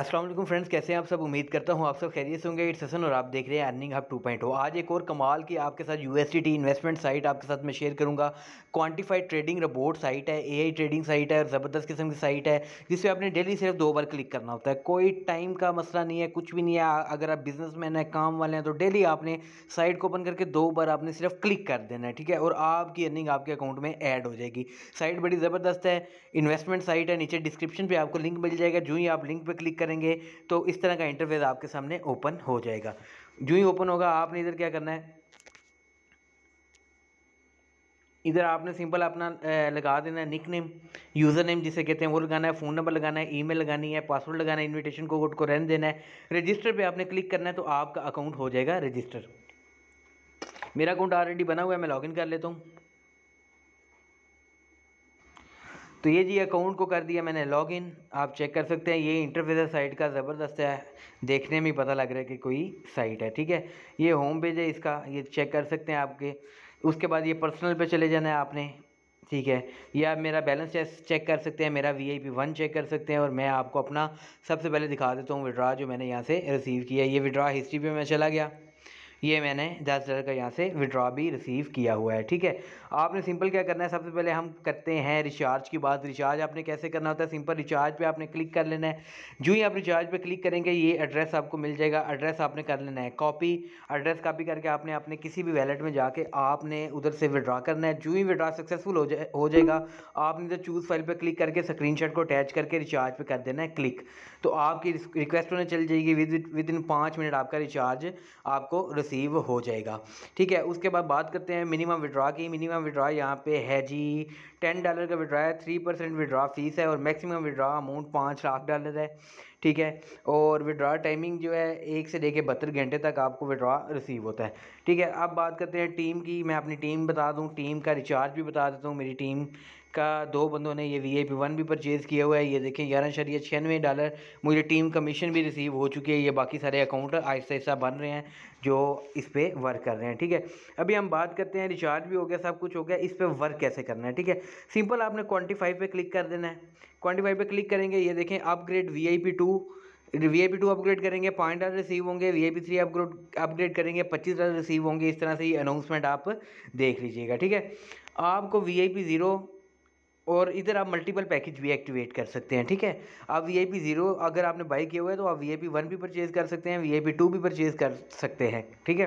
Aslam friends कैसे हैं आप सब उम्मीद करता हूं आप सब खैरियत होंगे इट्स हसन और आप देख रहे हैं अर्निंग हब टू पॉइंट हो आज एक और कमाल की आपके साथ यू इन्वेस्टमेंट साइट आपके साथ मैं शेयर करूंगा क्वांटिफाइड ट्रेडिंग रोबोट साइट है एआई ट्रेडिंग साइट है और ज़बरदस्त किस्म की साइट है जिसपे आपने डेली सिर्फ दो बार क्लिक करना होता है कोई टाइम का मसला नहीं है कुछ भी नहीं है अगर आप बिजनेस है काम वाले हैं तो डेली आपने साइट को ओपन करके दो बार आपने सिर्फ क्लिक कर देना है ठीक है और आपकी अर्निंग आपके अकाउंट में ऐड हो जाएगी साइट बड़ी ज़बरदस्त है इन्वेस्टमेंट साइट है नीचे डिस्क्रिप्शन पर आपको लिंक मिल जाएगा जो ही आप लिंक पर क्लिक करेंगे तो इस तरह का इंटरफेस आपके सामने ओपन हो जाएगा जो ही ओपन होगा आपने इधर क्या करना है इधर आपने सिंपल अपना लगा देना है निक नेम यूज़र नेम जिसे कहते हैं वो लगाना है फ़ोन नंबर लगाना है ईमेल लगानी है पासवर्ड लगाना है इनविटेशन कोड को रहने देना है रजिस्टर पे आपने क्लिक करना है तो आपका अकाउंट हो जाएगा रजिस्टर मेरा अकाउंट ऑलरेडी बना हुआ है मैं लॉगिन कर लेता हूँ तो ये जी अकाउंट को कर दिया मैंने लॉगिन आप चेक कर सकते हैं ये इंटरफेस साइट का ज़बरदस्त है देखने में पता लग रहा है कि कोई साइट है ठीक है ये होम पेज है इसका ये चेक कर सकते हैं आपके उसके बाद ये पर्सनल पे चले जाना है आपने ठीक है या आप मेरा बैलेंस चेक कर सकते हैं मेरा V I P one check कर सकते हैं और मैं आपको अपना सबसे पहले दिखा देता हूँ विड्रा जो मैंने यहाँ से रिसीव किया ये विड्रा हिस्ट्री पे मैं चला गया ये मैंने दस डॉलर का यहाँ से विड्रॉ भी रिसीव किया हुआ है ठीक है आपने सिंपल क्या करना है सबसे पहले हम करते हैं रिचार्ज की बात रिचार्ज आपने कैसे करना होता है सिंपल रिचार्ज पे आपने क्लिक कर लेना है जो ही आप रिचार्ज पे क्लिक करेंगे ये एड्रेस आपको मिल जाएगा एड्रेस आपने कर लेना है कॉपी एड्रेस कापी करके आपने अपने किसी भी वैलेट में जाके आपने उधर से विड्रा करना है जो ही विड्रा सक्सेसफुल हो जाए हो जाएगा आपने इधर चूज़ फाइल पर क्लिक करके स्क्रीन को अटैच करके रिचार्ज पर कर देना है क्लिक तो आपकी रिक्वेस्ट होने चल जाएगी विद विद इन पाँच मिनट आपका रिचार्ज आपको रिसीव रिसीव हो जाएगा ठीक है उसके बाद बात करते हैं मिनिमम विड्रा की मिनिमम विड्रा यहाँ पे है जी टेन डॉलर का विड्रा है थ्री परसेंट विड्रा फीस है और मैक्सिमम विड्रा अमाउंट पाँच लाख डॉलर है ठीक है और विड्रा टाइमिंग जो है एक से लेकर बहत्तर घंटे तक आपको विड्रा रिसीव होता है ठीक है अब बात करते हैं टीम की मैं अपनी टीम बता दूँ टीम का रिचार्ज भी बता देता हूँ मेरी टीम का दो बंदों ने ये वी आई पी वन भी परचेज़ किया हुआ है ये देखें ग्यारह शरिया छियानवे डॉलर मुझे टीम कमीशन भी रिसीव हो चुकी है ये बाकी सारे अकाउंट आहिस्ता आहिस्ता बन रहे हैं जो इस पर वर्क कर रहे हैं ठीक है अभी हम बात करते हैं रिचार्ज भी हो गया सब कुछ हो गया इस पर वर्क कैसे करना है ठीक है सिंपल आपने क्वान्टिफाई पर क्लिक कर देना है क्वान्टिफाई पर क्लिक करेंगे ये देखें upgrade V I P two V I P two upgrade करेंगे पॉइंट डॉलर रिसीव होंगे V I P three upgrade upgrade करेंगे पच्चीस डॉलर रिसीव होंगे इस तरह से ये अनाउंसमेंट आप देख लीजिएगा ठीक है आपको वी आई पी ज़ीरो और इधर आप मल्टीपल पैकेज भी एक्टिवेट कर सकते हैं ठीक है आप वी आई पी ज़ीरो अगर आपने बाई किया हुआ है तो आप वी आई पी वन भी परचेज़ कर सकते हैं वी आई पी टू भी परचेज़ कर सकते हैं ठीक है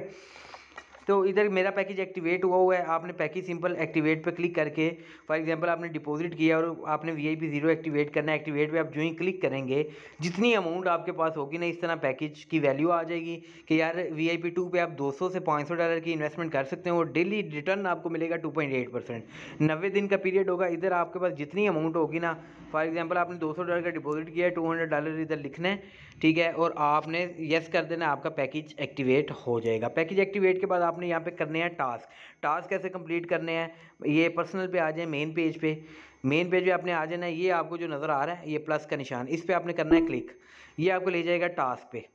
तो इधर मेरा पैकेज एक्टिवेट हुआ हुआ है आपने पैकेज सिंपल एक्टिवेट पर क्लिक करके फॉर एग्जाम्पल आपने डिपोजिट किया और आपने V I P zero activate करना है एक्टिवेट पर आप जो ही क्लिक करेंगे जितनी अमाउंट आपके पास होगी ना इस तरह पैकेज की वैल्यू आ जाएगी कि यार वी आई पी टू पर आप दो सौ से पाँच सौ डॉलर की इन्वेस्टमेंट कर सकते हैं और डेली रिटर्न आपको मिलेगा टू पॉइंट एट परसेंट नब्बे दिन का पीरियड होगा इधर आपके पास जितनी अमाउंट होगी ना फॉर एग्जाम्पल आपने दो सौ डॉलर का डिपोजिट किया है टू हंड्रेड डॉलर इधर लिखना है ठीक है और आपने येस कर देना आपका पैकेज एक्टिवेट हो जाएगा पैकेज एक्टिवेट के बाद आप आपने यहाँ पे करने हैं टास्क टास्क कैसे कंप्लीट करने हैं ये पर्सनल पे आ जाए मेन पेज पे मेन पेज पे आपने आ जाना है ये आपको जो नज़र आ रहा है ये प्लस का निशान इस पर आपने करना है क्लिक ये आपको ले जाएगा टास्क पे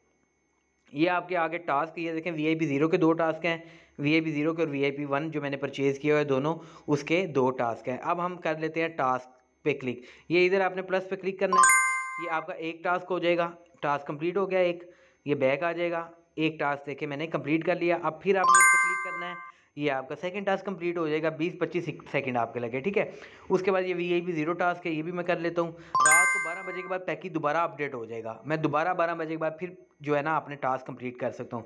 ये आपके आगे टास्क ये देखें वी आई के दो टास्क हैं वी आई पी के और वी आई जो मैंने परचेज़ किया है दोनों उसके दो टास्क हैं अब हम कर लेते हैं टास्क पे क्लिक ये इधर आपने प्लस पे क्लिक करना है ये आपका एक टास्क हो जाएगा टास्क कंप्लीट हो गया एक ये बैक आ जाएगा एक टास्क देखे मैंने कंप्लीट कर लिया अब फिर आपने इसको क्लिक करना है ये आपका सेकंड टास्क कंप्लीट हो जाएगा 20-25 सेकंड आपके लगे ठीक है उसके बाद ये भी ये भी जीरो टास्क है ये भी मैं कर लेता हूँ रात को 12 बजे के बाद पैकेज दोबारा अपडेट हो जाएगा मैं दोबारा 12 बजे के बाद फिर जो है ना अपने टास्क कंप्लीट कर सकता हूँ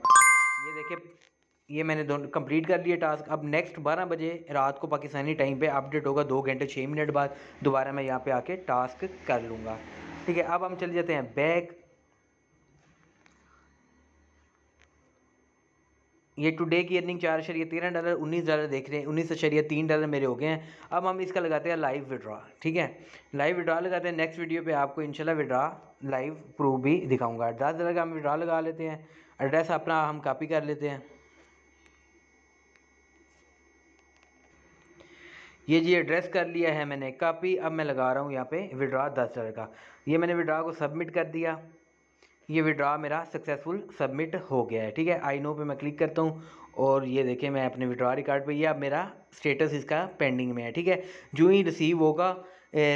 ये देखिए ये मैंने दोनों कंप्लीट कर लिए टास्क अब नेक्स्ट बारह बजे रात को पाकिस्तानी टाइम पे अपडेट होगा दो घंटे छः मिनट बाद दोबारा मैं यहाँ पे आके टास्क कर लूँगा ठीक है अब हम चले जाते हैं बैक ये टुडे की अर्निंग चार अशरिया तेरह डॉलर उन्नीस डॉलर देख रहे हैं उन्नीस अशरिया तीन डॉलर मेरे हो गए हैं अब हम इसका लगाते हैं लाइव विड्रा ठीक है लाइव विड्रा लगाते हैं नेक्स्ट वीडियो पे आपको इनशाला विड्रा लाइव प्रूफ भी दिखाऊंगा दस डॉलर का हम विड्रा लगा लेते हैं एड्रेस अपना हम कापी कर लेते हैं ये जी एड्रेस कर लिया है मैंने कापी अब मैं लगा रहा हूँ यहाँ पे विड्रा दस डॉलर का ये मैंने विड्रा को सबमिट कर दिया ये विड्रा मेरा सक्सेसफुल सबमिट हो गया है ठीक है आई नो पे मैं क्लिक करता हूँ और ये देखें मैं अपने विड्रा रिकार्ड पे ये अब मेरा स्टेटस इसका पेंडिंग में है ठीक है जो ही रिसीव होगा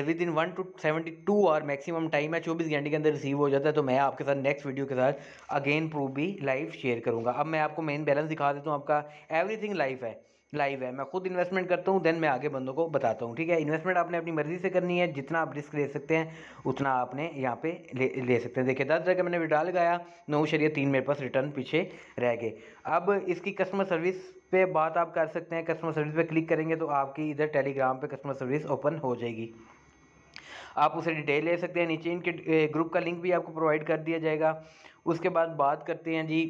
within one to seventy two hour maximum time है चौबीस घंटे के अंदर रिसीव हो जाता है तो मैं आपके साथ नेक्स्ट वीडियो के साथ अगेन प्रूफ भी लाइव शेयर करूँगा अब मैं आपको मेन बैलेंस दिखा देता हूँ आपका एवरीथिंग लाइव है लाइव है मैं खुद इन्वेस्टमेंट करता हूँ देन मैं आगे बंदों को बताता हूँ ठीक है इन्वेस्टमेंट आपने अपनी मर्ज़ी से करनी है जितना आप रिस्क ले सकते हैं उतना आपने यहाँ पे ले ले सकते हैं देखिए दस जगह मैंने विड्रा लगाया नौ शरीय तीन मेरे पास रिटर्न पीछे रह गए अब इसकी कस्टमर सर्विस पे बात आप कर सकते हैं कस्टमर सर्विस पे क्लिक करेंगे तो आपकी इधर टेलीग्राम पर कस्टमर सर्विस ओपन हो जाएगी आप उसे डिटेल ले सकते हैं नीचे इनके ग्रुप का लिंक भी आपको प्रोवाइड कर दिया जाएगा उसके बाद बात करते हैं जी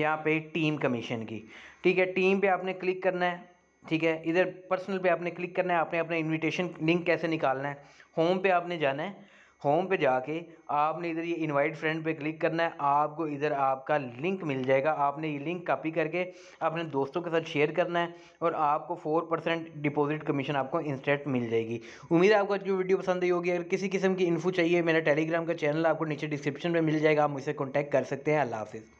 यहाँ पे टीम कमीशन की ठीक है टीम पे आपने क्लिक करना है ठीक है इधर पर्सनल पे आपने क्लिक करना है आपने अपना इनविटेशन लिंक कैसे निकालना है होम पे आपने जाना है होम पे जाके आपने इधर ये इनवाइट फ्रेंड पे क्लिक करना है आपको इधर आपका लिंक मिल जाएगा आपने ये लिंक कॉपी करके अपने दोस्तों के साथ शेयर करना है और आपको फोर परसेंट डिपोजिट कमीशन आपको इंस्टेंट मिल जाएगी उम्मीद है आपको जो वीडियो पसंद आई होगी अगर किसी किस्म की इन्फो चाहिए मेरा टेलीग्राम का चैनल आपको नीचे डिस्क्रिप्शन में मिल जाएगा आप मुझसे कॉन्टैक्ट कर सकते हैं अल्लाह हाफिज़